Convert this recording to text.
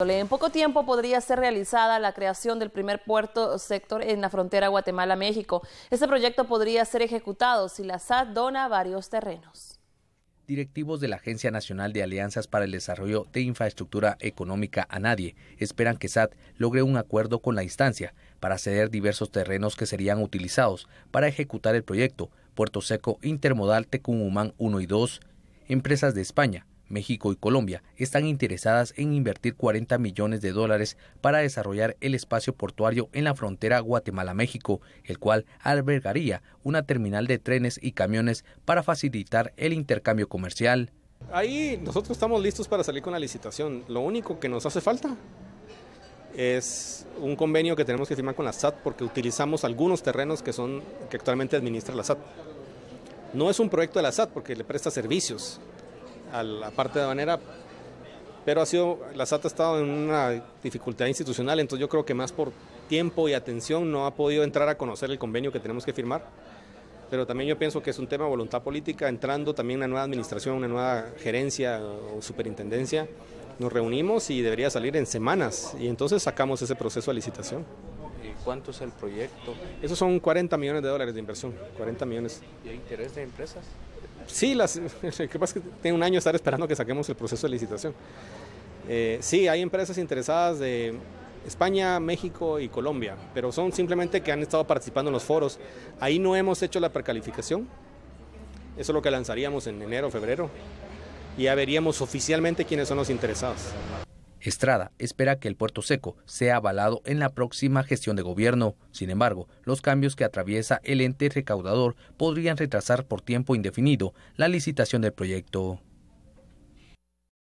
En poco tiempo podría ser realizada la creación del primer puerto sector en la frontera Guatemala-México. Este proyecto podría ser ejecutado si la SAT dona varios terrenos. Directivos de la Agencia Nacional de Alianzas para el Desarrollo de Infraestructura Económica a nadie esperan que SAT logre un acuerdo con la instancia para ceder diversos terrenos que serían utilizados para ejecutar el proyecto Puerto Seco Intermodal Tecumumán 1 y 2, empresas de España, México y Colombia están interesadas en invertir 40 millones de dólares para desarrollar el espacio portuario en la frontera Guatemala-México, el cual albergaría una terminal de trenes y camiones para facilitar el intercambio comercial. Ahí nosotros estamos listos para salir con la licitación. Lo único que nos hace falta es un convenio que tenemos que firmar con la SAT porque utilizamos algunos terrenos que son que actualmente administra la SAT. No es un proyecto de la SAT porque le presta servicios, a la parte de manera, pero ha sido, la SAT ha estado en una dificultad institucional, entonces yo creo que más por tiempo y atención no ha podido entrar a conocer el convenio que tenemos que firmar, pero también yo pienso que es un tema de voluntad política, entrando también una nueva administración, una nueva gerencia o superintendencia, nos reunimos y debería salir en semanas y entonces sacamos ese proceso de licitación. ¿Y cuánto es el proyecto? Esos son 40 millones de dólares de inversión, 40 millones. ¿Y hay interés de empresas? Sí, las, que pasa que tiene un año estar esperando que saquemos el proceso de licitación. Eh, sí, hay empresas interesadas de España, México y Colombia, pero son simplemente que han estado participando en los foros. Ahí no hemos hecho la precalificación. Eso es lo que lanzaríamos en enero, febrero. Y ya veríamos oficialmente quiénes son los interesados. Estrada espera que el puerto seco sea avalado en la próxima gestión de gobierno. Sin embargo, los cambios que atraviesa el ente recaudador podrían retrasar por tiempo indefinido la licitación del proyecto.